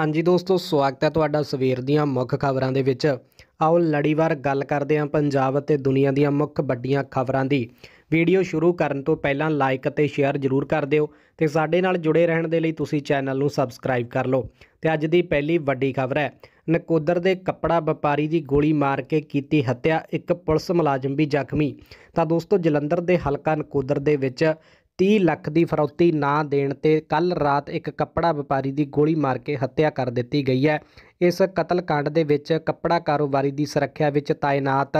ਹਾਂਜੀ ਦੋਸਤੋ ਸਵਾਗਤ ਹੈ ਤੁਹਾਡਾ ਸਵੇਰ ਦੀਆਂ ਮੁੱਖ ਖਬਰਾਂ ਦੇ ਵਿੱਚ ਆਓ ਲੜੀਵਾਰ ਗੱਲ ਕਰਦੇ ਹਾਂ ਪੰਜਾਬ ਅਤੇ ਦੁਨੀਆ ਦੀਆਂ ਮੁੱਖ ਵੱਡੀਆਂ ਖਬਰਾਂ ਦੀ ਵੀਡੀਓ ਸ਼ੁਰੂ ਕਰਨ ਤੋਂ ਪਹਿਲਾਂ ਲਾਈਕ ਅਤੇ ਸ਼ੇਅਰ ਜ਼ਰੂਰ ਕਰ ਦਿਓ ਤੇ ਸਾਡੇ ਨਾਲ ਜੁੜੇ ਰਹਿਣ ਦੇ ਲਈ ਤੁਸੀਂ ਚੈਨਲ ਨੂੰ ਸਬਸਕ੍ਰਾਈਬ ਕਰ ਲਓ ਤੇ ਅੱਜ ਦੀ ਪਹਿਲੀ ਵੱਡੀ ਖਬਰ ਹੈ ਨਕੋਦਰ ਦੇ ਕੱਪੜਾ ਵਪਾਰੀ ਦੀ ਗੋਲੀ ਮਾਰ ਕੇ ਕੀਤੀ ਹੱਤਿਆ ਇੱਕ ਪੁਲਿਸ ਮੁਲਾਜ਼ਮ ਵੀ ਜ਼ਖਮੀ ਤਾਂ ਦੋਸਤੋ ਜਲੰਧਰ ਦੇ ਹਲਕਾ ਨਕੋਦਰ ਦੇ ਵਿੱਚ 30 ਲੱਖ ਦੀ ਫਰੌਤੀ ਨਾ ਦੇਣ ਤੇ ਕੱਲ ਰਾਤ ਇੱਕ ਕੱਪੜਾ ਵਪਾਰੀ ਦੀ ਗੋਲੀ ਮਾਰ ਕੇ ਹੱਤਿਆ ਕਰ ਦਿੱਤੀ ਗਈ ਹੈ ਇਸ ਕਤਲकांड ਦੇ ਵਿੱਚ ਕੱਪੜਾ ਕਾਰੋਬਾਰੀ ਦੀ ਸੁਰੱਖਿਆ ਵਿੱਚ ਤਾਇਨਾਤ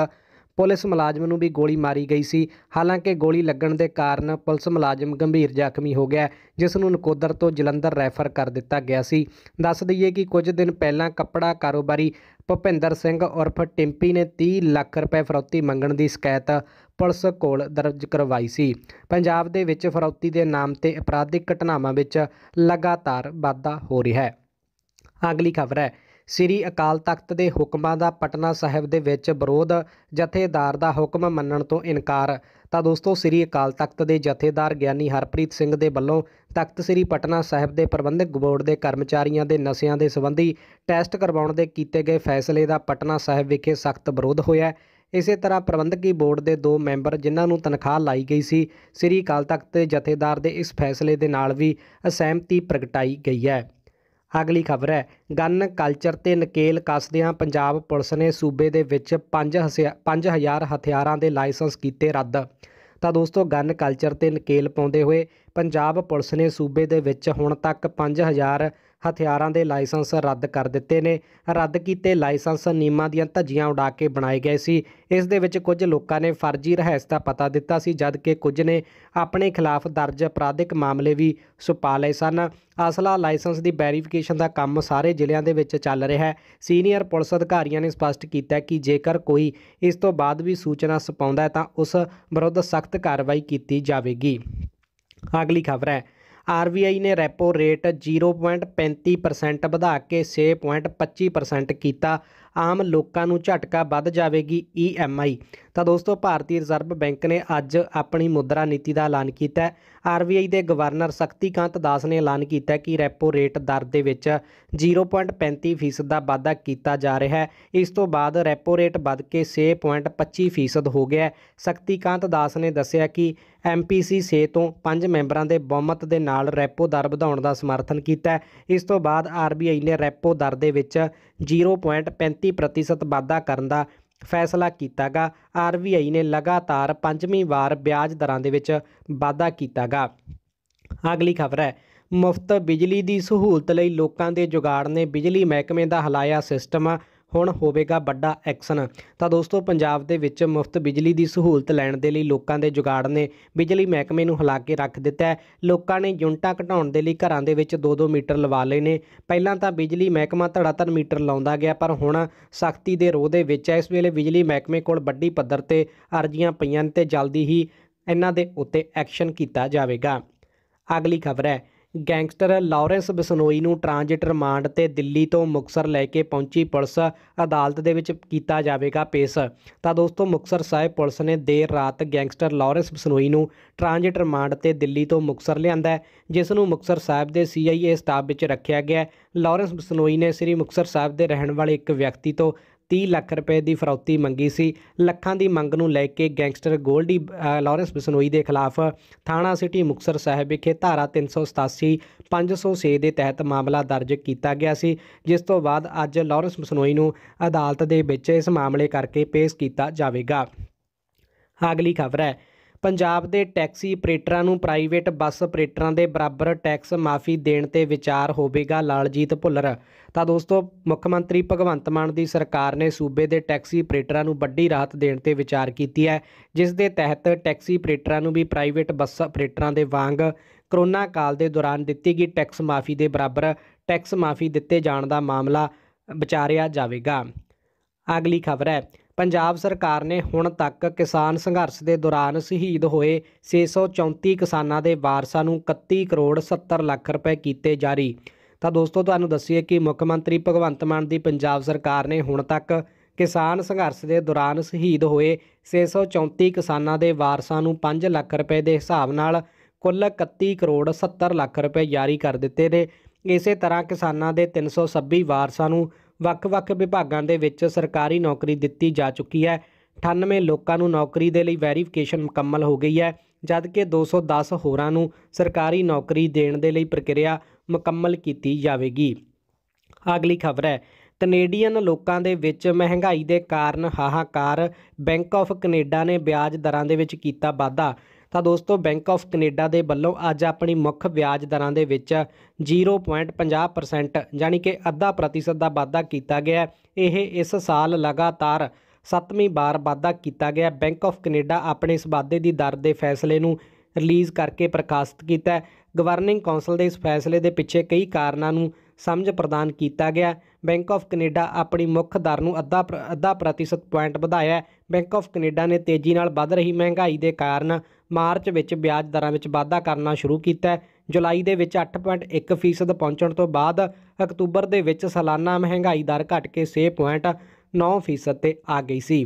ਪੁਲਿਸ ਮੁਲਾਜ਼ਮ ਨੂੰ ਵੀ ਗੋਲੀ ਮਾਰੀ ਗਈ ਸੀ ਹਾਲਾਂਕਿ ਗੋਲੀ ਲੱਗਣ ਦੇ ਕਾਰਨ ਪੁਲਿਸ ਮੁਲਾਜ਼ਮ ਗੰਭੀਰ ਜ਼ਖਮੀ ਹੋ ਗਿਆ ਜਿਸ ਨੂੰ ਨਕੋਦਰ ਤੋਂ ਜਲੰਧਰ ਰੈਫਰ ਕਰ ਦਿੱਤਾ ਗਿਆ ਸੀ ਦੱਸ ਦਈਏ ਕਿ ਕੁਝ ਦਿਨ ਪਹਿਲਾਂ ਕੱਪੜਾ ਕਾਰੋਬਾਰੀ ਭੁਪਿੰਦਰ ਸਿੰਘ ਉਰਫ ਟਿੰਪੀ ਨੇ 30 ਲੱਖ ਰੁਪਏ ਫਰੌਤੀ ਮੰਗਣ ਦੀ ਸ਼ਿਕਾਇਤ ਪੁਲਿਸ ਕੋਲ ਦਰਜ ਕਰਵਾਈ ਸੀ ਪੰਜਾਬ ਦੇ ਵਿੱਚ ਫਰੌਤੀ ਦੇ ਨਾਮ ਤੇ ਅਪਰਾਧਿਕ ਘਟਨਾਵਾਂ ਵਿੱਚ ਲਗਾਤਾਰ ਵਾਧਾ ਹੋ ਰਿਹਾ ਹੈ ਅਗਲੀ ਖਬਰ ਹੈ ਸ੍ਰੀ ਅਕਾਲ ਤਖਤ ਦੇ ਹੁਕਮਾਂ ਦਾ ਪਟਨਾ ਸਾਹਿਬ ਦੇ ਵਿੱਚ ਵਿਰੋਧ ਜਥੇਦਾਰ ਦਾ ਹੁਕਮ ਮੰਨਣ ਤੋਂ ਇਨਕਾਰ ਤਾਂ ਦੋਸਤੋ ਸ੍ਰੀ ਅਕਾਲ ਤਖਤ ਦੇ ਜਥੇਦਾਰ ਗਿਆਨੀ ਹਰਪ੍ਰੀਤ ਸਿੰਘ ਦੇ ਵੱਲੋਂ ਤਖਤ ਸ੍ਰੀ ਪਟਨਾ ਸਾਹਿਬ ਦੇ ਪ੍ਰਬੰਧਕ ਬੋਰਡ ਦੇ ਕਰਮਚਾਰੀਆਂ ਦੇ ਨਸ਼ਿਆਂ ਦੇ ਸੰਬੰਧੀ ਟੈਸਟ ਕਰਵਾਉਣ ਦੇ ਕੀਤੇ ਗਏ ਫੈਸਲੇ ਦਾ ਪਟਨਾ ਸਾਹਿਬ ਵਿਖੇ ਸਖਤ ਵਿਰੋਧ ਹੋਇਆ ਇਸੇ ਤਰ੍ਹਾਂ ਪ੍ਰਬੰਧਕੀ ਬੋਰਡ ਦੇ ਦੋ ਮੈਂਬਰ ਜਿਨ੍ਹਾਂ ਨੂੰ ਤਨਖਾਹ ਲਾਈ ਗਈ ਸੀ ਸ੍ਰੀ ਅਕਾਲ ਤਖਤ ਦੇ ਜਥੇਦਾਰ ਦੇ ਇਸ ਫੈਸਲੇ ਦੇ ਨਾਲ ਵੀ ਅਸਹਿਮਤੀ ਪ੍ਰਗਟਾਈ ਗਈ ਹੈ ਅਗਲੀ ਖਬਰ ਹੈ ਗਨ ਕਲਚਰ ਤੇ ਨਕੇਲ ਕਸਦਿਆਂ ਪੰਜਾਬ ਪੁਲਿਸ ਨੇ ਸੂਬੇ ਦੇ ਵਿੱਚ 5000 ਹਥਿਆਰਾਂ ਦੇ ਲਾਇਸੈਂਸ ਕੀਤੇ ਰੱਦ ਤਾਂ ਦੋਸਤੋ ਗਨ ਕਲਚਰ ਤੇ ਨਕੇਲ ਪਾਉਂਦੇ ਹੋਏ ਪੰਜਾਬ ਪੁਲਿਸ ਨੇ ਸੂਬੇ ਦੇ ਵਿੱਚ ਹੁਣ ਤੱਕ 5000 ਹਥਿਆਰਾਂ ਦੇ ਲਾਇਸੈਂਸ ਰੱਦ ਕਰ ਦਿੱਤੇ ਨੇ ਰੱਦ ਕੀਤੇ ਲਾਇਸੈਂਸ ਨੀਮਾਂ ਦੀਆਂ ਧੱਜੀਆਂ ਉਡਾ ਕੇ ਬਣਾਏ ਗਏ ਸੀ ਇਸ ਦੇ ਵਿੱਚ ਕੁਝ ਲੋਕਾਂ ਨੇ ਫਰਜ਼ੀ ਰਹਿਸ ਦਾ ਪਤਾ ਦਿੱਤਾ ਸੀ ਜਦ ਕਿ ਕੁਝ ਨੇ ਆਪਣੇ ਖਿਲਾਫ ਦਰਜ ਅਪਰਾਧਿਕ ਮਾਮਲੇ ਵੀ ਸੁਪਾ ਲਏ ਸਨ ਅਸਲਾ ਲਾਇਸੈਂਸ ਦੀ ਵੈਰੀਫਿਕੇਸ਼ਨ ਦਾ ਕੰਮ ਸਾਰੇ ਜ਼ਿਲ੍ਹਿਆਂ ਦੇ ਵਿੱਚ ਚੱਲ ਰਿਹਾ ਹੈ ਸੀਨੀਅਰ ਪੁਲਿਸ ਅਧਿਕਾਰੀਆਂ ਨੇ ਸਪਸ਼ਟ ਕੀਤਾ ਕਿ ਜੇਕਰ ਕੋਈ ਇਸ ਤੋਂ ਬਾਅਦ ਵੀ ਸੂਚਨਾ ਸਪਾਉਂਦਾ ਹੈ ਤਾਂ ਉਸ ਵਿਰੁੱਧ ਸਖਤ ਕਾਰਵਾਈ ਕੀਤੀ ਜਾਵੇਗੀ ਅਗਲੀ ਖਬਰ ਹੈ ਆਰਬੀਆਈ ਨੇ ਰੈਪੋ ਰੇਟ 0.35% ਵਧਾ ਕੇ 6.25% ਕੀਤਾ ਆਮ ਲੋਕਾਂ ਨੂੰ ਝਟਕਾ ਵੱਧ ਜਾਵੇਗੀ ਈਐਮਆਈ ਤਾਂ ਦੋਸਤੋ ਭਾਰਤੀ ਰਿਜ਼ਰਵ ਬੈਂਕ ਨੇ ਅੱਜ ਆਪਣੀ ਮੁਦਰਾ ਨੀਤੀ ਦਾ ਐਲਾਨ ਕੀਤਾ ਹੈ ਆਰਬੀਆਈ ਦੇ ਗਵਰਨਰ ਸ਼ਕਤੀਕਾਂਤ ਦਾਸ ਨੇ ਐਲਾਨ ਕੀਤਾ ਕਿ ਰੈਪੋ ਰੇਟ ਦਰ ਦੇ ਵਿੱਚ 0.35% ਦਾ ਵਾਧਾ ਕੀਤਾ ਜਾ ਰਿਹਾ ਹੈ ਇਸ ਤੋਂ ਬਾਅਦ ਰੈਪੋ ਰੇਟ ਵੱਧ ਕੇ 6.25% ਹੋ ਗਿਆ ਹੈ ਸ਼ਕਤੀਕਾਂਤ ਦਾਸ ਨੇ ਦੱਸਿਆ ਕਿ ਐਮਪੀਸੀ 6 ਤੋਂ 5 ਮੈਂਬਰਾਂ ਦੇ ਬਹੁਮਤ ਦੇ ਨਾਲ ਰੈਪੋ ਦਰ ਵਧਾਉਣ ਦਾ ਸਮਰਥਨ ਕੀਤਾ ਇਸ ਤੋਂ ਬਾਅਦ ਆਰਬੀਆਈ ਨੇ ਰੈਪੋ ਦਰ ਦੇ ਵਿੱਚ 0.35% ਵਾਧਾ ਕਰਨ ਦਾ ਫੈਸਲਾ ਕੀਤਾਗਾ ਆਰਬੀਆਈ ਨੇ ਲਗਾਤਾਰ ਪੰਜਵੀਂ ਵਾਰ ਵਿਆਜ ਦਰਾਂ ਦੇ ਵਿੱਚ ਵਾਧਾ ਕੀਤਾਗਾ ਅਗਲੀ ਖਬਰ ਹੈ ਮੁਫਤ ਬਿਜਲੀ ਦੀ ਸਹੂਲਤ ਲਈ ਲੋਕਾਂ ਦੇ ਜੁਗਾੜ ਨੇ ਬਿਜਲੀ ਮਹਿਕਮੇ ਦਾ ਹਲਾਇਆ ਸਿਸਟਮ ਹੁਣ ਹੋਵੇਗਾ ਵੱਡਾ ਐਕਸ਼ਨ ਤਾਂ ਦੋਸਤੋ ਪੰਜਾਬ ਦੇ ਵਿੱਚ ਮੁਫਤ ਬਿਜਲੀ ਦੀ ਸਹੂਲਤ ਲੈਣ ਦੇ ਲਈ ਲੋਕਾਂ ਦੇ ਜੁਗਾੜ ਨੇ ਬਿਜਲੀ ਮਹਿਕਮੇ ਨੂੰ ਹਲਾ ਕੇ ਰੱਖ ਦਿੱਤਾ ਹੈ ਲੋਕਾਂ ਨੇ ਯੂਨਟਾਂ ਘਟਾਉਣ ਦੇ ਲਈ ਘਰਾਂ ਦੇ ਵਿੱਚ 2-2 ਮੀਟਰ ਲਵਾ ਲਏ ਨੇ ਪਹਿਲਾਂ ਤਾਂ ਬਿਜਲੀ ਮਹਿਕਮਾ ਧੜਾ-ਧੜ ਮੀਟਰ ਲਾਉਂਦਾ ਗਿਆ ਪਰ ਹੁਣ ਸਖਤੀ ਦੇ ਰੋਹ ਦੇ ਵਿੱਚ ਹੈ ਇਸ ਵੇਲੇ ਬਿਜਲੀ ਮਹਿਕਮੇ ਕੋਲ ਵੱਡੀ ਪੱਧਰ ਤੇ ਅਰਜ਼ੀਆਂ ਪਈਆਂ ਤੇ ਜਲਦੀ ਹੀ ਇਹਨਾਂ ਦੇ ਉੱਤੇ ਐਕਸ਼ਨ ਕੀਤਾ ਜਾਵੇਗਾ ਅਗਲੀ ਖਬਰ ਹੈ ਗੈਂਗਸਟਰ ਲਾਰੈਂਸ ਬਿਸਨੋਈ ਨੂੰ ਟ੍ਰਾਂਜਿਟ ਰਿਮਾਂਡ ਤੇ ਦਿੱਲੀ ਤੋਂ ਮੁਕਸਰ ਲੈ ਕੇ ਪਹੁੰਚੀ ਪੁਲਿਸ ਅਦਾਲਤ ਦੇ ਵਿੱਚ ਕੀਤਾ ਜਾਵੇਗਾ ਪੇਸ਼ ਤਾਂ ਦੋਸਤੋ ਮੁਕਸਰ ਸਾਹਿਬ ਪੁਲਿਸ ਨੇ ਦੇਰ ਰਾਤ ਗੈਂਗਸਟਰ ਲਾਰੈਂਸ ਬਿਸਨੋਈ ਨੂੰ ਟ੍ਰਾਂਜਿਟ ਰਿਮਾਂਡ ਤੇ ਦਿੱਲੀ ਤੋਂ ਮੁਕਸਰ ਲਿਆਂਦਾ ਜਿਸ ਨੂੰ ਮੁਕਸਰ ਸਾਹਿਬ ਦੇ ਸੀਆਈਏ ਸਟਾਫ ਵਿੱਚ ਰੱਖਿਆ ਗਿਆ ਲਾਰੈਂਸ ਬਿਸਨੋਈ ਨੇ ਸ੍ਰੀ ਮੁਕਸਰ ਸਾਹਿਬ ਦੇ ਰਹਿਣ ਵਾਲੇ ਇੱਕ ਵਿਅਕਤੀ ਤੋਂ 30 ਲੱਖ ਰੁਪਏ ਦੀ ਫਰੌਤੀ ਮੰਗੀ ਸੀ ਲੱਖਾਂ ਦੀ ਮੰਗ ਨੂੰ ਲੈ ਕੇ ਗੈਂਗਸਟਰ ਗੋਲਡੀ ਲਾਰੈਂਸ ਬਿਸਨੋਈ ਦੇ ਖਿਲਾਫ ਥਾਣਾ ਸਿਟੀ ਮੁਕਸਰ ਸਾਹਿਬ ਵਿਖੇ ਧਾਰਾ 387 506 ਦੇ ਤਹਿਤ ਮਾਮਲਾ ਦਰਜ ਕੀਤਾ ਗਿਆ ਸੀ ਜਿਸ ਤੋਂ ਬਾਅਦ ਅੱਜ ਲਾਰੈਂਸ ਬਿਸਨੋਈ ਨੂੰ ਅਦਾਲਤ ਦੇ ਵਿੱਚ ਇਸ ਮਾਮਲੇ ਕਰਕੇ ਪੇਸ਼ ਕੀਤਾ ਜਾਵੇਗਾ ਅਗਲੀ ਖਬਰ ਹੈ ਪੰਜਾਬ ਦੇ ਟੈਕਸੀ ਆਪਰੇਟਰਾਂ ਨੂੰ ਪ੍ਰਾਈਵੇਟ ਬੱਸ ਆਪਰੇਟਰਾਂ ਦੇ ਬਰਾਬਰ ਟੈਕਸ ਮਾਫੀ ਦੇਣ ਤੇ ਵਿਚਾਰ ਹੋਵੇਗਾ ਲਾਲਜੀਤ ਭੁੱਲਰ ਤਾਂ ਦੋਸਤੋ ਮੁੱਖ ਮੰਤਰੀ ਭਗਵੰਤ ਮਾਨ ਦੀ ਸਰਕਾਰ ਨੇ ਸੂਬੇ ਦੇ ਟੈਕਸੀ ਆਪਰੇਟਰਾਂ ਨੂੰ ਵੱਡੀ ਰਾਹਤ ਦੇਣ ਤੇ ਵਿਚਾਰ ਕੀਤੀ ਹੈ ਜਿਸ ਦੇ ਤਹਿਤ ਟੈਕਸੀ ਆਪਰੇਟਰਾਂ ਨੂੰ ਵੀ ਪ੍ਰਾਈਵੇਟ ਬੱਸ ਆਪਰੇਟਰਾਂ ਦੇ ਵਾਂਗ ਕਰੋਨਾ ਕਾਲ ਦੇ ਦੌਰਾਨ ਦਿੱਤੀ ਗਈ ਟੈਕਸ ਮਾਫੀ ਦੇ ਬਰਾਬਰ ਟੈਕਸ ਮਾਫੀ ਦਿੱਤੇ ਜਾਣ ਦਾ ਮਾਮਲਾ ਵਿਚਾਰਿਆ ਜਾਵੇਗਾ ਅਗਲੀ ਖਬਰ ਹੈ ਪੰਜਾਬ ਸਰਕਾਰ ਨੇ ਹੁਣ ਤੱਕ ਕਿਸਾਨ ਸੰਘਰਸ਼ ਦੇ ਦੌਰਾਨ ਸ਼ਹੀਦ ਹੋਏ 634 ਕਿਸਾਨਾਂ ਦੇ ਵਾਰਸਾਂ ਨੂੰ 31 ਕਰੋੜ 70 ਲੱਖ ਰੁਪਏ ਕੀਤੇ ਜਾਰੀ ਤਾਂ ਦੋਸਤੋ ਤੁਹਾਨੂੰ ਦੱਸੀਏ ਕਿ ਮੁੱਖ ਮੰਤਰੀ ਭਗਵੰਤ ਮਾਨ ਦੀ ਪੰਜਾਬ ਸਰਕਾਰ ਨੇ ਹੁਣ ਤੱਕ ਕਿਸਾਨ ਸੰਘਰਸ਼ ਦੇ ਦੌਰਾਨ ਸ਼ਹੀਦ ਹੋਏ 634 ਕਿਸਾਨਾਂ ਦੇ ਵਾਰਸਾਂ ਨੂੰ 5 ਲੱਖ ਰੁਪਏ ਦੇ ਹਿਸਾਬ ਨਾਲ ਕੁੱਲ 31 ਕਰੋੜ 70 ਲੱਖ ਰੁਪਏ ਜਾਰੀ ਕਰ ਦਿੱਤੇ ਨੇ ਇਸੇ ਤਰ੍ਹਾਂ ਕਿਸਾਨਾਂ ਦੇ 326 ਵਾਰਸਾਂ ਨੂੰ ਵੱਖ-ਵੱਖ ਵਿਭਾਗਾਂ ਦੇ ਵਿੱਚ ਸਰਕਾਰੀ ਨੌਕਰੀ ਦਿੱਤੀ ਜਾ ਚੁੱਕੀ ਹੈ 98 ਲੋਕਾਂ ਨੂੰ ਨੌਕਰੀ ਦੇ ਲਈ ਵੈਰੀਫਿਕੇਸ਼ਨ ਮੁਕੰਮਲ ਹੋ ਗਈ ਹੈ ਜਦਕਿ 210 ਹੋਰਾਂ ਨੂੰ ਸਰਕਾਰੀ ਨੌਕਰੀ ਦੇਣ ਦੇ ਲਈ ਪ੍ਰਕਿਰਿਆ ਮੁਕੰਮਲ ਕੀਤੀ ਜਾਵੇਗੀ ਅਗਲੀ ਖਬਰ ਹੈ ਕੈਨੇਡੀਅਨ ਲੋਕਾਂ ਦੇ ਵਿੱਚ ਮਹਿੰਗਾਈ ਦੇ ਕਾਰਨ ਹਾਹਾਕਾਰ ਬੈਂਕ ਆਫ ਕੈਨੇਡਾ ਨੇ ਵਿਆਜ ਦਰਾਂ ਦੇ ਵਿੱਚ ਕੀਤਾ ਵਾਧਾ ਤਾਂ ਦੋਸਤੋ ਬੈਂਕ ਆਫ ਕੈਨੇਡਾ ਦੇ ਵੱਲੋਂ ਅੱਜ ਆਪਣੀ ਮੁੱਖ ਵਿਆਜ ਦਰਾਂ ਦੇ ਵਿੱਚ 0.50% ਯਾਨੀ ਕਿ ਅੱਧਾ ਪ੍ਰਤੀਸ਼ਤ ਦਾ ਵਾਧਾ ਕੀਤਾ ਗਿਆ ਇਹ ਇਸ ਸਾਲ ਲਗਾਤਾਰ 7ਵੀਂ ਵਾਰ ਵਾਧਾ ਕੀਤਾ ਗਿਆ ਬੈਂਕ ਆਫ ਕੈਨੇਡਾ ਆਪਣੇ ਇਸ ਵਾਧੇ ਦੀ ਦਰ ਦੇ ਫੈਸਲੇ ਨੂੰ ਰਿਲੀਜ਼ ਕਰਕੇ ਪ੍ਰਕਾਸ਼ਿਤ ਕੀਤਾ ਹੈ ਗਵਰਨਿੰਗ ਕੌਂਸਲ ਦੇ ਇਸ ਫੈਸਲੇ ਦੇ ਪਿੱਛੇ ਕਈ ਕਾਰਨਾਂ ਨੂੰ ਸਮਝ ਪ੍ਰਦਾਨ ਕੀਤਾ ਗਿਆ ਬੈਂਕ ਆਫ ਕੈਨੇਡਾ ਆਪਣੀ ਮੁੱਖ ਦਰ ਨੂੰ ਅੱਧਾ ਅੱਧਾ ਪ੍ਰਤੀਸ਼ਤ ਪੁਆਇੰਟ ਵਧਾਇਆ ਬੈਂਕ ਆਫ ਕੈਨੇਡਾ ਨੇ ਤੇਜ਼ੀ ਨਾਲ ਵੱਧ ਰਹੀ ਮਹਿੰਗਾਈ ਦੇ ਕਾਰਨ ਮਾਰਚ ਵਿੱਚ ਵਿਆਜ ਦਰਾਂ ਵਿੱਚ ਵਾਧਾ ਕਰਨਾ ਸ਼ੁਰੂ ਕੀਤਾ ਹੈ ਜੁਲਾਈ ਦੇ ਵਿੱਚ 8.1% ਪਹੁੰਚਣ ਤੋਂ ਬਾਅਦ ਅਕਤੂਬਰ ਦੇ ਵਿੱਚ ਸਾਲਾਨਾ ਮਹਿੰਗਾਈ ਦਰ ਘਟ ਕੇ 6.9% ਤੇ ਆ ਗਈ ਸੀ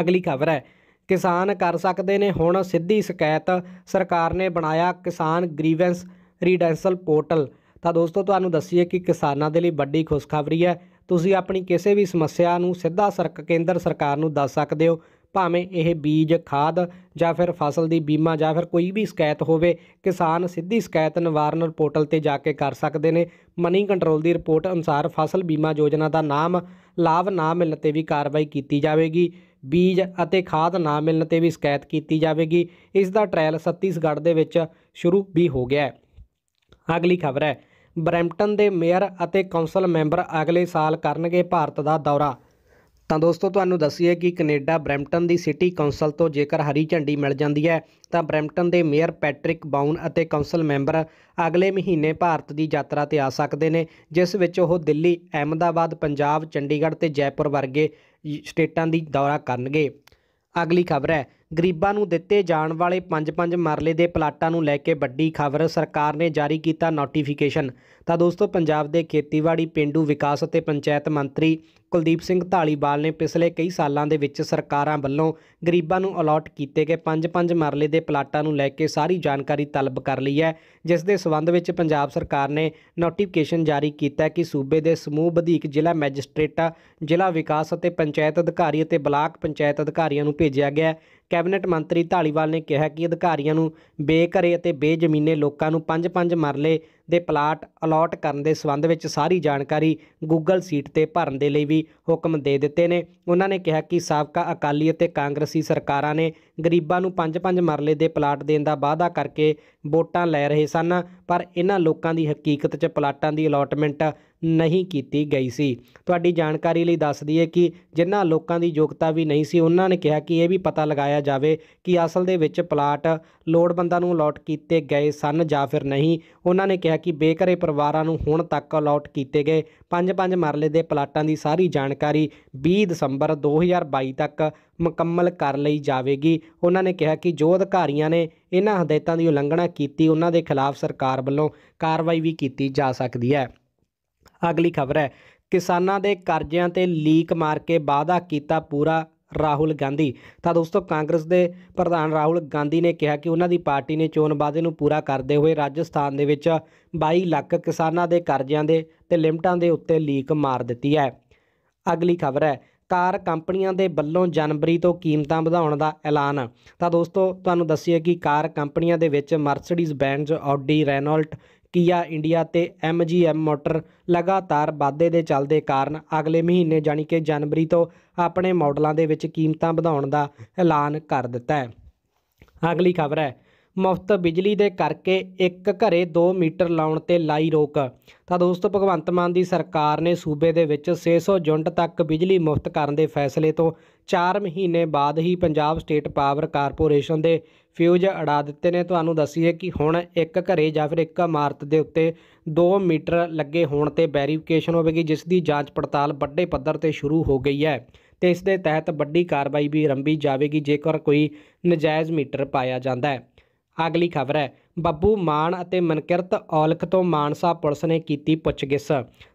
ਅਗਲੀ ਖਬਰ ਹੈ ਕਿਸਾਨ ਕਰ ਸਕਦੇ ਨੇ ਹੁਣ ਸਿੱਧੀ ਸ਼ਿਕਾਇਤ ਸਰਕਾਰ ਨੇ ਬਣਾਇਆ ਕਿਸਾਨ ਗ੍ਰੀਵੈਂਸ ਰੀਡੈਂਸਲ ਪੋਰਟਲ ਤਾਂ ਦੋਸਤੋ ਤੁਹਾਨੂੰ ਦੱਸੀਏ ਕਿ ਕਿਸਾਨਾਂ ਦੇ ਲਈ ਵੱਡੀ ਖੁਸ਼ਖਬਰੀ ਹੈ ਤੁਸੀਂ ਆਪਣੀ ਕਿਸੇ ਵੀ ਸਮੱਸਿਆ ਨੂੰ ਸਿੱਧਾ ਸਰਕ ਕੇਂਦਰ ਸਰਕਾਰ ਨੂੰ ਦੱਸ ਸਕਦੇ ਹੋ ਭਾਵੇਂ ਇਹ ਬੀਜ ਖਾਦ ਜਾਂ ਫਿਰ ਫਸਲ ਦੀ ਬੀਮਾ ਜਾਂ ਫਿਰ ਕੋਈ ਵੀ ਸ਼ਿਕਾਇਤ ਹੋਵੇ ਕਿਸਾਨ ਸਿੱਧੀ ਸ਼ਿਕਾਇਤ ਨਿਵਾਰਨ ਪੋਰਟਲ ਤੇ ਜਾ ਕੇ ਕਰ ਸਕਦੇ ਨੇ ਮਨੀ ਕੰਟਰੋਲ ਦੀ ਰਿਪੋਰਟ ਅਨੁਸਾਰ ਫਸਲ ਬੀਮਾ ਯੋਜਨਾ ਦਾ ਨਾਮ ਲਾਭ ਨਾ ਮਿਲਣ ਤੇ ਵੀ ਕਾਰਵਾਈ ਕੀਤੀ ਜਾਵੇਗੀ ਬੀਜ ਅਤੇ ਖਾਦ ਨਾ ਮਿਲਣ ਤੇ ਵੀ ਸ਼ਿਕਾਇਤ ਕੀਤੀ ਜਾਵੇਗੀ ਇਸ ਦਾ ਟ੍ਰਾਇਲ ਛੱਤੀਸਗੜ੍ਹ ਦੇ ਵਿੱਚ ਸ਼ੁਰੂ ਵੀ ਹੋ ਗਿਆ ਹੈ ਅਗਲੀ ਖਬਰ ਹੈ ਬ੍ਰੈਂਪਟਨ ਦੇ ਮੇਅਰ ਅਤੇ ਕੌਂਸਲ ਮੈਂਬਰ ਅਗਲੇ ਸਾਲ ਕਰਨਗੇ ਭਾਰਤ ਦਾ ਦੌਰਾ ਤਾਂ ਦੋਸਤੋ ਤੁਹਾਨੂੰ ਦੱਸੀਏ ਕਿ ਕੈਨੇਡਾ ਬ੍ਰੈਂਪਟਨ ਦੀ ਸਿਟੀ ਕਾਉਂਸਲ ਤੋਂ ਜੇਕਰ ਹਰੀ ਝੰਡੀ ਮਿਲ ਜਾਂਦੀ ਹੈ ਤਾਂ ਬ੍ਰੈਂਪਟਨ ਦੇ ਮੇਅਰ ਪੈਟ੍ਰਿਕ ਬਾਉਨ ਅਤੇ ਕਾਉਂਸਲ ਮੈਂਬਰ ਅਗਲੇ ਮਹੀਨੇ ਭਾਰਤ ਦੀ ਯਾਤਰਾ ਤੇ ਆ ਸਕਦੇ ਨੇ ਜਿਸ ਵਿੱਚ ਉਹ ਦਿੱਲੀ ਅਹਿਮਦਾਬਾਦ ਪੰਜਾਬ ਚੰਡੀਗੜ੍ਹ ਤੇ ਜੈਪੁਰ ਵਰਗੇ ਸਟੇਟਾਂ ਦੀ ਦੌਰਾ ਕਰਨਗੇ ਅਗਲੀ ਖਬਰ ਹੈ ਗਰੀਬਾਂ ਨੂੰ ਦਿੱਤੇ ਜਾਣ ਵਾਲੇ 5-5 ਮਰਲੇ ਦੇ ਪਲਾਟਾਂ ਨੂੰ ਲੈ ਕੇ ਵੱਡੀ ਖਬਰ ਸਰਕਾਰ ਨੇ ਜਾਰੀ ਕੀਤਾ ਨੋਟੀਫਿਕੇਸ਼ਨ ਤਾਂ ਦੋਸਤੋ ਪੰਜਾਬ ਦੇ ਖੇਤੀਬਾੜੀ ਪਿੰਡੂ ਵਿਕਾਸ ਅਤੇ ਪੰਚਾਇਤ ਮੰਤਰੀ ਕੁਲਦੀਪ ਸਿੰਘ ਢਾਲੀਵਾਲ ਨੇ ਪਿਛਲੇ ਕਈ ਸਾਲਾਂ ਦੇ ਵਿੱਚ ਸਰਕਾਰਾਂ ਵੱਲੋਂ ਗਰੀਬਾਂ ਨੂੰ ਅਲਾਟ ਕੀਤੇ ਗਏ 5-5 ਮਰਲੇ ਦੇ ਪਲਾਟਾਂ ਨੂੰ ਲੈ ਕੇ ਸਾਰੀ ਜਾਣਕਾਰੀ ਤਲਬ ਕਰ ਲਈ ਹੈ ਜਿਸ ਦੇ ਸਬੰਧ ਵਿੱਚ ਪੰਜਾਬ ਸਰਕਾਰ ਨੇ ਨੋਟੀਫਿਕੇਸ਼ਨ ਜਾਰੀ ਕੀਤਾ ਕਿ ਸੂਬੇ ਦੇ ਸਮੂਹ ਵਧੀਕ ਜ਼ਿਲ੍ਹਾ ਮੈਜਿਸਟ੍ਰੇਟਾਂ ਜ਼ਿਲ੍ਹਾ ਵਿਕਾਸ ਅਤੇ ਪੰਚਾਇਤ ਅਧਿਕਾਰੀ ਅਤੇ ਬਲਾਕ ਪੰਚਾਇਤ ਅਧਿਕਾਰੀਆਂ ਨੂੰ ਭੇਜਿਆ ਗਿਆ ਕੈਬਨਿਟ ਮੰਤਰੀ ਧਾਲੀਵਾਲ ਨੇ ਕਿਹਾ ਕਿ ਅਧਿਕਾਰੀਆਂ ਨੂੰ ਬੇਘਰੇ ਅਤੇ ਬੇਜ਼ਮੀਨੇ ਲੋਕਾਂ ਨੂੰ ਪੰਜ ਪੰਜ ਮਰਲੇ ਦੇ ਪਲਾਟ ਅਲਾਟ ਕਰਨ ਦੇ ਸਬੰਧ ਵਿੱਚ ਸਾਰੀ ਜਾਣਕਾਰੀ ਗੂਗਲ ਸੀਟ ਤੇ ਭਰਨ ਦੇ ਲਈ ਵੀ ਹੁਕਮ ਦੇ ਦਿੱਤੇ ਨੇ ਉਹਨਾਂ ਨੇ ਕਿਹਾ ਕਿ ਸਾਬਕਾ ਅਕਾਲੀ ਅਤੇ ਕਾਂਗਰਸੀ ਸਰਕਾਰਾਂ ਨੇ ਗਰੀਬਾਂ ਨੂੰ 5-5 ਮਰਲੇ ਦੇ ਪਲਾਟ ਦੇਣ ਦਾ ਵਾਅਦਾ ਕਰਕੇ ਵੋਟਾਂ ਲੈ ਰਹੇ ਸਨ ਪਰ ਇਹਨਾਂ ਲੋਕਾਂ ਦੀ ਹਕੀਕਤ 'ਚ ਪਲਾਟਾਂ ਦੀ ਅਲਾਟਮੈਂਟ ਨਹੀਂ ਕੀਤੀ ਗਈ ਸੀ ਤੁਹਾਡੀ ਜਾਣਕਾਰੀ ਲਈ ਦੱਸ ਦਈਏ ਕਿ ਜਿਨ੍ਹਾਂ ਲੋਕਾਂ ਦੀ ਯੋਗਤਾ ਵੀ ਨਹੀਂ ਸੀ ਉਹਨਾਂ ਨੇ ਕਿਹਾ ਕਿ ਇਹ ਵੀ ਪਤਾ ਲਗਾਇਆ ਜਾਵੇ ਕਿ ਅਸਲ ਦੇ ਵਿੱਚ ਪਲਾਟ ਲੋੜਵੰਦਾਂ ਨੂੰ ਅਲਾਟ ਕੀਤੇ ਗਏ ਸਨ ਜਾਂ ਫਿਰ ਨਹੀਂ ਉਹਨਾਂ ਨੇ ਕਿਹਾ ਦੱਸਿਆ ਕਿ ਬੇਘਰੇ ਪਰਿਵਾਰਾਂ ਨੂੰ ਹੁਣ ਤੱਕ ਅਲਾਟ ਕੀਤੇ ਗਏ 5-5 ਮਰਲੇ ਦੇ ਪਲਾਟਾਂ ਦੀ ਸਾਰੀ ਜਾਣਕਾਰੀ 20 ਦਸੰਬਰ 2022 ਤੱਕ ਮੁਕੰਮਲ ਕਰ ਲਈ ਜਾਵੇਗੀ ਉਹਨਾਂ ਨੇ ਕਿਹਾ ਕਿ ਜੋ ਅਧਿਕਾਰੀਆਂ ਨੇ ਇਹਨਾਂ ਹਦਾਇਤਾਂ ਦੀ ਉਲੰਘਣਾ ਕੀਤੀ ਉਹਨਾਂ ਦੇ ਖਿਲਾਫ ਸਰਕਾਰ ਵੱਲੋਂ ਕਾਰਵਾਈ ਵੀ ਕੀਤੀ ਜਾ ਸਕਦੀ ਹੈ ਅਗਲੀ ਖਬਰ ਹੈ ਕਿਸਾਨਾਂ ਦੇ ਕਰਜ਼ਿਆਂ ਤੇ ਲੀਕ ਮਾਰ ਕੇ ਵਾਅਦਾ ਕੀਤਾ ਪੂਰਾ ਰਾਹੁਲ ਗਾਂਧੀ ਤਾਂ ਦੋਸਤੋ ਕਾਂਗਰਸ ਦੇ ਪ੍ਰਧਾਨ ਰਾਹੁਲ ਗਾਂਧੀ ਨੇ ਕਿਹਾ ਕਿ ਉਹਨਾਂ ਦੀ ਪਾਰਟੀ ਨੇ ਚੋਣ ਵਾਅਦੇ ਨੂੰ ਪੂਰਾ ਕਰਦੇ ਹੋਏ ਰਾਜਸਥਾਨ ਦੇ ਵਿੱਚ 22 ਲੱਖ ਕਿਸਾਨਾਂ ਦੇ ਕਰਜ਼ਿਆਂ ਦੇ ਤੇ ਲਿਮਟਾਂ ਦੇ ਉੱਤੇ ਲੀਕ ਮਾਰ ਦਿੱਤੀ ਹੈ ਅਗਲੀ ਖਬਰ ਹੈ ਕਾਰ ਕੰਪਨੀਆਂ ਦੇ ਵੱਲੋਂ ਜਨਵਰੀ ਤੋਂ ਕੀਮਤਾਂ ਵਧਾਉਣ ਦਾ ਐਲਾਨ ਤਾਂ ਦੋਸਤੋ ਤੁਹਾਨੂੰ ਦੱਸੀਏ ਕਿ ਕਾਰ ਕੰਪਨੀਆਂ ਦੇ ਵਿੱਚ ਮਰਸੀਡੀਜ਼ ਬੈਂਜ਼ ਆਡੀ ਰੈਨੋਲਟ ਕੀਆ ਇੰਡੀਆ ਤੇ MGM ਮੋਟਰ ਲਗਾਤਾਰ ਵਾਧੇ ਦੇ ਚੱਲਦੇ ਕਾਰਨ ਅਗਲੇ ਮਹੀਨੇ ਜਾਨੀ ਕਿ ਜਨਵਰੀ ਤੋਂ ਆਪਣੇ ਮਾਡਲਾਂ ਦੇ ਵਿੱਚ ਕੀਮਤਾਂ ਵਧਾਉਣ ਦਾ ਐਲਾਨ ਕਰ ਦਿੱਤਾ ਹੈ ਅਗਲੀ ਖਬਰ ਹੈ ਮੁਫਤ ਬਿਜਲੀ ਦੇ ਕਰਕੇ ਇੱਕ ਘਰੇ 2 ਮੀਟਰ ਲਾਉਣ ਤੇ ਲਾਈ ਰੋਕ ਤਾਂ ਦੋਸਤੋ ਭਗਵੰਤ ਮਾਨ ਦੀ ਸਰਕਾਰ ਨੇ ਸੂਬੇ ਦੇ ਵਿੱਚ 600 ਯੂਨਿਟ ਤੱਕ ਬਿਜਲੀ ਮੁਫਤ ਕਰਨ ਦੇ ਫੈਸਲੇ ਤੋਂ 4 ਮਹੀਨੇ ਬਾਅਦ ਹੀ ਪੰਜਾਬ ਸਟੇਟ ਪਾਵਰ ਕਾਰਪੋਰੇਸ਼ਨ ਦੇ ਫਿਊਜ਼ ਅੜਾ ਦਿੱਤੇ ਨੇ ਤੁਹਾਨੂੰ ਦੱਸੀਏ ਕਿ ਹੁਣ ਇੱਕ ਘਰੇ ਜਾਂ ਫਿਰ ਇੱਕ ਇਮਾਰਤ ਦੇ ਉੱਤੇ 2 ਮੀਟਰ ਲੱਗੇ ਹੋਣ ਤੇ ਵੈਰੀਫਿਕੇਸ਼ਨ ਹੋਵੇਗੀ ਜਿਸ ਦੀ ਜਾਂਚ ਪੜਤਾਲ ਵੱਡੇ ਪੱਧਰ ਤੇ ਸ਼ੁਰੂ ਹੋ ਗਈ ਹੈ ਤੇ ਇਸ ਦੇ ਤਹਿਤ ਵੱਡੀ ਕਾਰਵਾਈ ਵੀ ਰੰਭੀ ਜਾਵੇਗੀ ਜੇਕਰ ਕੋਈ ਨਜਾਇਜ਼ ਮੀਟਰ ਪਾਇਆ ਜਾਂਦਾ ਹੈ ਅਗਲੀ ਖਬਰ ਹੈ ਬੱਬੂ ਮਾਨ ਅਤੇ ਮਨਕਿਰਤ ਔਲਖ ਤੋਂ ਮਾਨਸਾ ਪੁਲਿਸ ਨੇ ਕੀਤੀ ਪੁੱਛਗਿੱਛ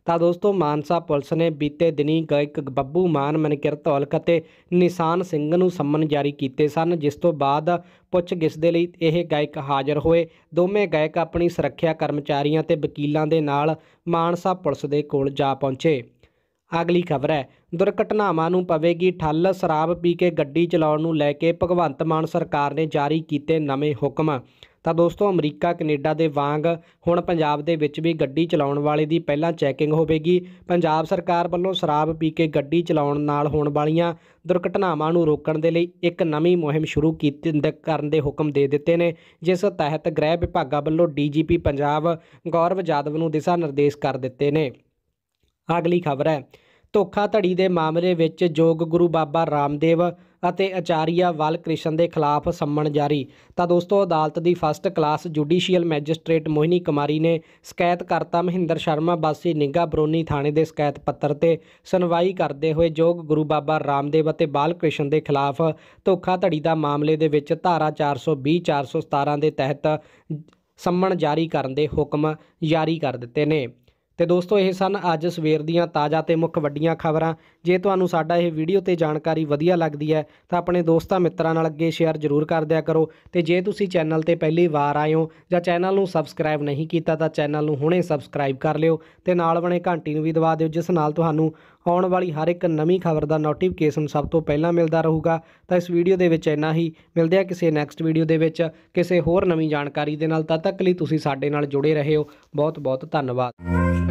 ਤਾਂ ਦੋਸਤੋ ਮਾਨਸਾ ਪੁਲਿਸ ਨੇ ਬੀਤੇ ਦਿਨੀ ਗਾਇਕ ਬੱਬੂ ਮਾਨ ਮਨਕਿਰਤ ਔਲਖ ਅਤੇ ਨਿਸ਼ਾਨ ਸਿੰਘ ਨੂੰ ਸੰਮਨ ਜਾਰੀ ਕੀਤੇ ਸਨ ਜਿਸ ਤੋਂ ਬਾਅਦ ਪੁੱਛਗਿੱਛ ਦੇ ਲਈ ਇਹ ਗਾਇਕ ਹਾਜ਼ਰ ਹੋਏ ਦੋਵੇਂ ਗਾਇਕ ਆਪਣੀ ਸੁਰੱਖਿਆ ਕਰਮਚਾਰੀਆਂ ਤੇ ਵਕੀਲਾਂ ਦੇ ਨਾਲ ਮਾਨਸਾ ਪੁਲਿਸ ਦੇ ਕੋਲ ਜਾ ਪਹੁੰਚੇ ਅਗਲੀ ਖਬਰ ਹੈ ਦੁਰਘਟਨਾਵਾਂ ਨੂੰ ਪਵੇਗੀ ਠੱਲ ਸ਼ਰਾਬ ਪੀ ਕੇ ਗੱਡੀ ਚਲਾਉਣ ਨੂੰ ਲੈ ਕੇ ਭਗਵੰਤ ਮਾਨ ਸਰਕਾਰ ਨੇ ਜਾਰੀ ਕੀਤੇ ਨਵੇਂ ਹੁਕਮ ਤਾਂ ਦੋਸਤੋ ਅਮਰੀਕਾ ਕੈਨੇਡਾ ਦੇ ਵਾਂਗ ਹੁਣ ਪੰਜਾਬ ਦੇ ਵਿੱਚ ਵੀ ਗੱਡੀ ਚਲਾਉਣ ਵਾਲੇ ਦੀ ਪਹਿਲਾਂ ਚੈਕਿੰਗ ਹੋਵੇਗੀ ਪੰਜਾਬ ਸਰਕਾਰ ਵੱਲੋਂ ਸ਼ਰਾਬ ਪੀ ਕੇ ਗੱਡੀ ਚਲਾਉਣ ਨਾਲ ਹੋਣ ਵਾਲੀਆਂ ਦੁਰਘਟਨਾਵਾਂ ਨੂੰ ਰੋਕਣ ਦੇ ਲਈ ਇੱਕ ਨਵੀਂ ਮੁਹਿੰਮ ਸ਼ੁਰੂ ਕੀਤੀ ਕਰਨ ਦੇ ਹੁਕਮ ਦੇ ਦਿੱਤੇ ਨੇ ਜਿਸ ਤਹਿਤ ਗ੍ਰਹਿ ਵਿਭਾਗਾ ਵੱਲੋਂ ਡੀਜੀਪੀ ਪੰਜਾਬ ਗੌਰਵ ਜਾਦਵ ਨੂੰ ਦਿਸ਼ਾ ਨਿਰਦੇਸ਼ ਕਰ ਦਿੱਤੇ ਨੇ ਅਗਲੀ ਖਬਰ ਹੈ ਧੋਖਾ ਧੜੀ ਦੇ ਮਾਮਲੇ ਵਿੱਚ ਜੋਗ ਗੁਰੂ ਬਾਬਾ ਰਾਮਦੇਵ ਅਤੇ ਅਚਾਰੀਆ ਕ੍ਰਿਸ਼ਨ ਦੇ ਖਿਲਾਫ ਸੰਮਣ ਜਾਰੀ ਤਾਂ ਦੋਸਤੋ ਅਦਾਲਤ ਦੀ first class judicial magistrate Mohini Kumari ਨੇ ਸ਼ਿਕਾਇਤਕਰਤਾ ਮਹਿੰਦਰ ਸ਼ਰਮਾ ਬਾਸੀ ਨਿੰਗਾ ਬਰੋਨੀ ਥਾਣੇ ਦੇ ਸ਼ਿਕਾਇਤ ਪੱਤਰ ਤੇ ਸੁਣਵਾਈ ਕਰਦੇ ਹੋਏ ਜੋਗ ਗੁਰੂ ਬਾਬਾ ਰਾਮਦੇਵ ਅਤੇ ਬਾਲਕ੍ਰਿਸ਼ਨ ਦੇ ਖਿਲਾਫ ਧੋਖਾ ਧੜੀ ਦਾ ਮਾਮਲੇ ਦੇ ਵਿੱਚ ਧਾਰਾ 420 417 ਦੇ ਤਹਿਤ ਸੰਮਣ ਜਾਰੀ ਕਰਨ ਦੇ ਹੁਕਮ ਜਾਰੀ ਕਰ ਦਿੱਤੇ ਨੇ ਤੇ ਦੋਸਤੋ ਇਹ ਸਨ ਅੱਜ ਸਵੇਰ ਦੀਆਂ ਤਾਜ਼ਾ ਤੇ ਮੁੱਖ ਵੱਡੀਆਂ ਖਬਰਾਂ ਜੇ ਤੁਹਾਨੂੰ ਸਾਡਾ ਇਹ ਵੀਡੀਓ ਤੇ ਜਾਣਕਾਰੀ ਵਧੀਆ ਲੱਗਦੀ ਹੈ ਤਾਂ ਆਪਣੇ ਦੋਸਤਾਂ ਮਿੱਤਰਾਂ ਨਾਲ ਅੱਗੇ ਸ਼ੇਅਰ ਜ਼ਰੂਰ ਕਰ ਦਿਆ ਕਰੋ ਤੇ ਜੇ ਤੁਸੀਂ ਚੈਨਲ ਤੇ ਪਹਿਲੀ ਵਾਰ ਆਏ ਹੋ ਜਾਂ ਚੈਨਲ ਨੂੰ ਸਬਸਕ੍ਰਾਈਬ ਨਹੀਂ ਕੀਤਾ ਤਾਂ ਚੈਨਲ ਨੂੰ ਹੁਣੇ ਸਬਸਕ੍ਰਾਈਬ ਕਰ ਲਿਓ ਤੇ ਨਾਲ ਬਣੇ ਘੰਟੀ ਨੂੰ ਵੀ ਦਬਾ ਦਿਓ ਜਿਸ ਨਾਲ ਤੁਹਾਨੂੰ ਆਉਣ ਵਾਲੀ ਹਰ ਇੱਕ ਨਵੀਂ ਖਬਰ ਦਾ ਨੋਟੀਫਿਕੇਸ਼ਨ ਸਭ ਤੋਂ ਪਹਿਲਾਂ ਮਿਲਦਾ ਰਹੂਗਾ ਤਾਂ ਇਸ ਵੀਡੀਓ ਦੇ ਵਿੱਚ ਇੰਨਾ ਹੀ ਮਿਲਦੇ ਆ ਕਿਸੇ ਨੈਕਸਟ ਵੀਡੀਓ ਦੇ ਵਿੱਚ ਕਿਸੇ ਹੋਰ ਨਵੀਂ ਜਾਣਕਾਰੀ ਦੇ ਨਾਲ ਤਦ ਤੱਕ ਲਈ ਤੁਸੀਂ ਸਾਡੇ ਨਾਲ ਜੁੜੇ ਰਹੇ ਹੋ ਬਹੁਤ ਬਹੁਤ ਧੰਨਵਾਦ